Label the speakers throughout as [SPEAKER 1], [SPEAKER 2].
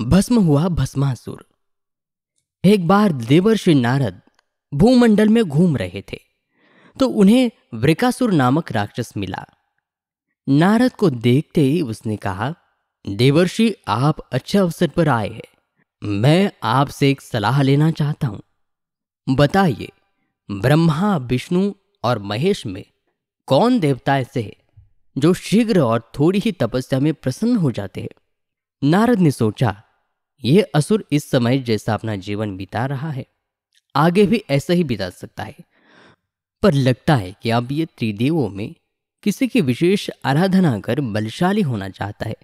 [SPEAKER 1] भस्म हुआ भस्मासुर एक बार देवर्षि नारद भूमंडल में घूम रहे थे तो उन्हें वृकासुर नामक राक्षस मिला नारद को देखते ही उसने कहा देवर्षि आप अच्छे अवसर पर आए हैं मैं आपसे एक सलाह लेना चाहता हूं बताइए ब्रह्मा विष्णु और महेश में कौन देवता ऐसे है जो शीघ्र और थोड़ी ही तपस्या में प्रसन्न हो जाते हैं नारद ने सोचा ये असुर इस समय जैसा अपना जीवन बिता रहा है आगे भी ऐसा ही बिता सकता है पर लगता है कि अब ये त्रिदेवों में किसी की विशेष आराधना कर बलशाली होना चाहता है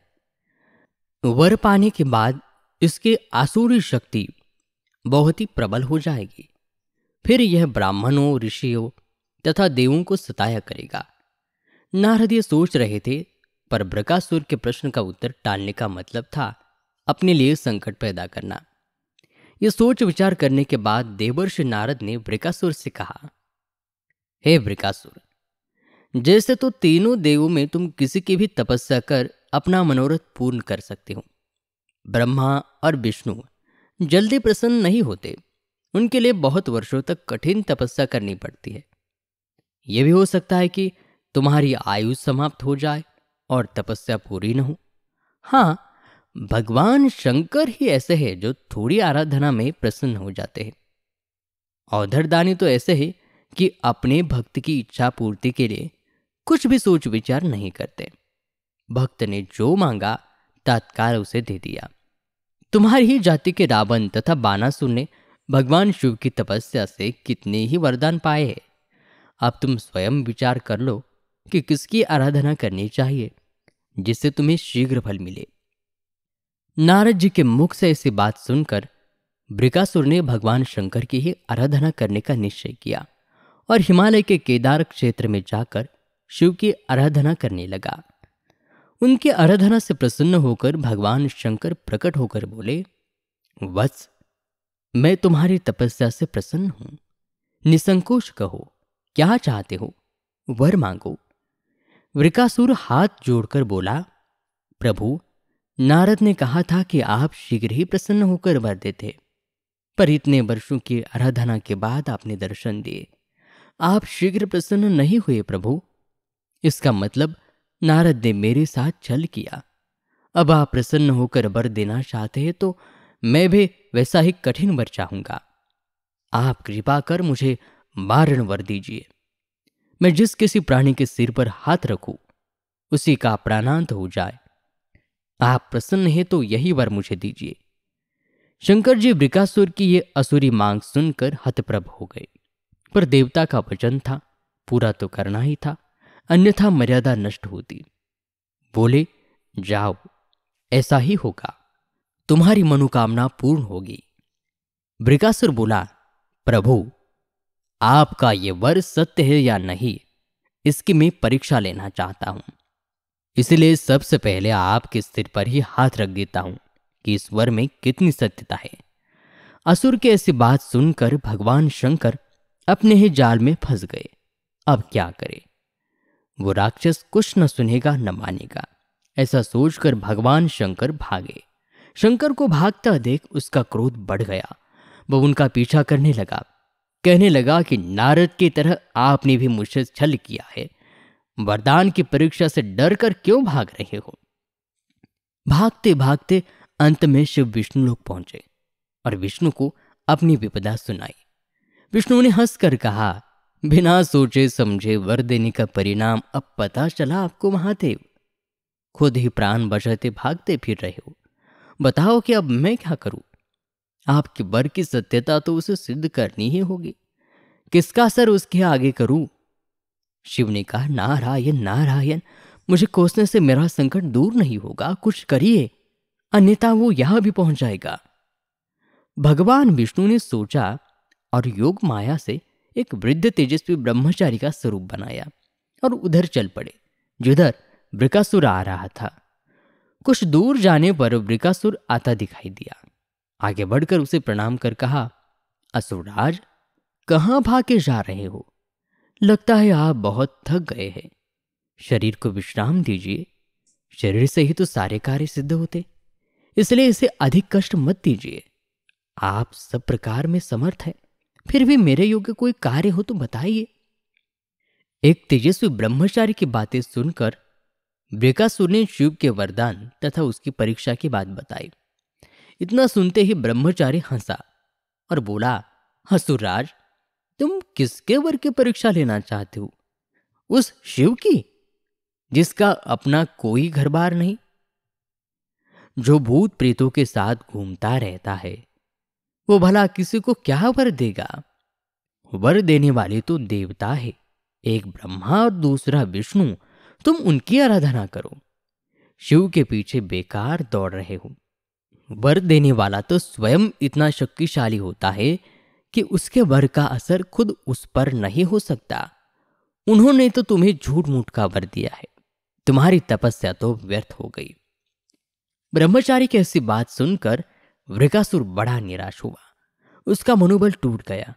[SPEAKER 1] वर पाने के बाद इसके आसुरी शक्ति बहुत ही प्रबल हो जाएगी फिर यह ब्राह्मणों ऋषियों तथा देवों को सताया करेगा नारद ये सोच रहे थे पर ब्रकासुर के प्रश्न का उत्तर टालने का मतलब था अपने लिए संकट पैदा करना ये सोच विचार करने के बाद देवर्ष नारद ने वृकासुर से कहा हे hey वृकासुर जैसे तो तीनों देवों में तुम किसी की भी तपस्या कर अपना मनोरथ पूर्ण कर सकते हो ब्रह्मा और विष्णु जल्दी प्रसन्न नहीं होते उनके लिए बहुत वर्षों तक कठिन तपस्या करनी पड़ती है यह भी हो सकता है कि तुम्हारी आयु समाप्त हो जाए और तपस्या पूरी न हो हाँ भगवान शंकर ही ऐसे हैं जो थोड़ी आराधना में प्रसन्न हो जाते हैं औधरदानी तो ऐसे है कि अपने भक्त की इच्छा पूर्ति के लिए कुछ भी सोच विचार नहीं करते भक्त ने जो मांगा तत्काल उसे दे दिया तुम्हारी ही जाति के रावण तथा बानासुर ने भगवान शिव की तपस्या से कितने ही वरदान पाए हैं अब तुम स्वयं विचार कर लो कि किसकी आराधना करनी चाहिए जिससे तुम्हें शीघ्र फल मिले नारद जी के मुख से ऐसी बात सुनकर ब्रिकासुर ने भगवान शंकर की ही आराधना करने का निश्चय किया और हिमालय के केदार क्षेत्र में जाकर शिव की आराधना करने लगा उनकी आराधना से प्रसन्न होकर भगवान शंकर प्रकट होकर बोले वत्स मैं तुम्हारी तपस्या से प्रसन्न हूं निसंकोच कहो क्या चाहते हो वर मांगो वृकासुर हाथ जोड़कर बोला प्रभु नारद ने कहा था कि आप शीघ्र ही प्रसन्न होकर वर देते पर इतने वर्षों की आराधना के बाद आपने दर्शन दिए आप शीघ्र प्रसन्न नहीं हुए प्रभु इसका मतलब नारद ने मेरे साथ छल किया अब आप प्रसन्न होकर वर देना चाहते हैं तो मैं भी वैसा ही कठिन वर चाहूंगा आप कृपा कर मुझे बारण वर दीजिए मैं जिस किसी प्राणी के सिर पर हाथ रखूं उसी का प्राणांत हो जाए आप प्रसन्न हैं तो यही वर मुझे दीजिए शंकर जी वृकासुर की ये असुरी मांग सुनकर हतप्रभ हो गए पर देवता का वचन था पूरा तो करना ही था अन्यथा मर्यादा नष्ट होती बोले जाओ ऐसा ही होगा तुम्हारी मनोकामना पूर्ण होगी ब्रिकासुर बोला प्रभु आपका ये वर सत्य है या नहीं इसकी मैं परीक्षा लेना चाहता हूं इसलिए सबसे पहले आपके सिर पर ही हाथ रख देता हूं कि इस वर में कितनी सत्यता है असुर की ऐसी बात सुनकर भगवान शंकर अपने ही जाल में फंस गए अब क्या करे वो राक्षस कुछ न सुनेगा न मानेगा ऐसा सोचकर भगवान शंकर भागे शंकर को भागता देख उसका क्रोध बढ़ गया वो उनका पीछा करने लगा कहने लगा कि नारद की तरह आपने भी मुझसे छल किया है वरदान की परीक्षा से डर कर क्यों भाग रहे हो भागते भागते अंत में शिव विष्णु लोग पहुंचे और विष्णु को अपनी विपदा सुनाई विष्णु ने हंसकर कहा बिना सोचे समझे वर देने का परिणाम अब पता चला आपको महादेव खुद ही प्राण बचाते भागते फिर रहे हो बताओ कि अब मैं क्या करूं आपके वर की सत्यता तो उसे सिद्ध करनी ही होगी किसका सर उसके आगे करूं शिव ने कहा नारायण नारायण मुझे कोसने से मेरा संकट दूर नहीं होगा कुछ करिए अन्यथा वो यहां भी पहुंच जाएगा भगवान विष्णु ने सोचा और योग माया से एक वृद्ध तेजस्वी ब्रह्मचारी का स्वरूप बनाया और उधर चल पड़े जिधर ब्रिकासुर आ रहा था कुछ दूर जाने पर ब्रिकासुर आता दिखाई दिया आगे बढ़कर उसे प्रणाम कर कहा असुरराज कहाँ भागे जा रहे हो लगता है आप बहुत थक गए हैं शरीर को विश्राम दीजिए शरीर से ही तो सारे कार्य सिद्ध होते इसलिए इसे अधिक कष्ट मत दीजिए आप सब प्रकार में समर्थ है फिर भी मेरे योग्य कोई कार्य हो तो बताइए एक तेजस्वी ब्रह्मचारी की बातें सुनकर ब्रेकासुर ने शिव के वरदान तथा उसकी परीक्षा की बात बताई इतना सुनते ही ब्रह्मचारी हंसा और बोला हसुरराज तुम किसके वर की परीक्षा लेना चाहते हो उस शिव की जिसका अपना कोई घर बार नहीं जो भूत प्रेतों के साथ घूमता रहता है वो भला किसी को क्या वर देगा वर देने वाले तो देवता है एक ब्रह्मा और दूसरा विष्णु तुम उनकी आराधना करो शिव के पीछे बेकार दौड़ रहे हो वर देने वाला तो स्वयं इतना शक्तिशाली होता है कि उसके वर का असर खुद उस पर नहीं हो सकता उन्होंने तो तुम्हें झूठ मूठ का वर दिया है तुम्हारी तपस्या तो व्यर्थ हो गई ब्रह्मचारी की ऐसी बात सुनकर वृकासुर बड़ा निराश हुआ उसका मनोबल टूट गया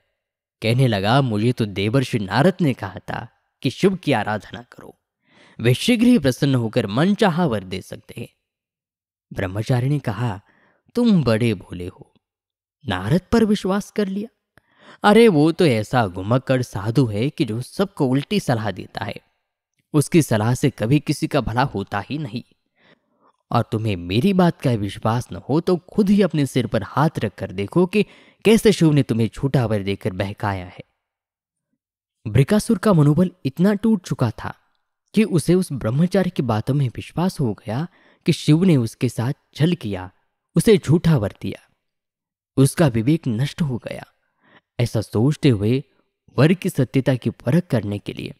[SPEAKER 1] कहने लगा मुझे तो देवर्षि नारद ने कहा था कि शिव की आराधना करो वे शीघ्र ही प्रसन्न होकर मन चाह वर दे सकते हैं ब्रह्मचारी ने कहा तुम बड़े भोले हो नारद पर विश्वास कर लिया अरे वो तो ऐसा घुमक कर साधु है कि जो सबको उल्टी सलाह देता है उसकी सलाह से कभी किसी का भला होता ही नहीं और तुम्हें मेरी बात का विश्वास न हो तो खुद ही अपने सिर पर हाथ रख कर देखो कि कैसे शिव ने तुम्हें छोटा वर देकर बहकाया है ब्रिकासुर का मनोबल इतना टूट चुका था कि उसे उस ब्रह्मचारी की बातों में विश्वास हो गया कि शिव ने उसके साथ छल किया उसे झूठा वर दिया उसका विवेक नष्ट हो गया ऐसा सोचते हुए वर की सत्यता की परख करने के लिए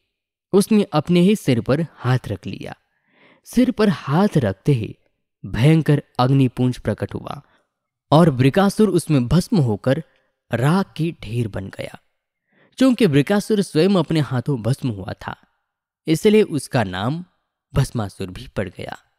[SPEAKER 1] उसने अपने ही सिर पर हाथ रख लिया सिर पर हाथ रखते ही भयंकर अग्निपुंज प्रकट हुआ और ब्रिकासुर उसमें भस्म होकर राग की ढेर बन गया चूंकि ब्रिकासुर स्वयं अपने हाथों भस्म हुआ था इसलिए उसका नाम भस्मासुर भी पड़ गया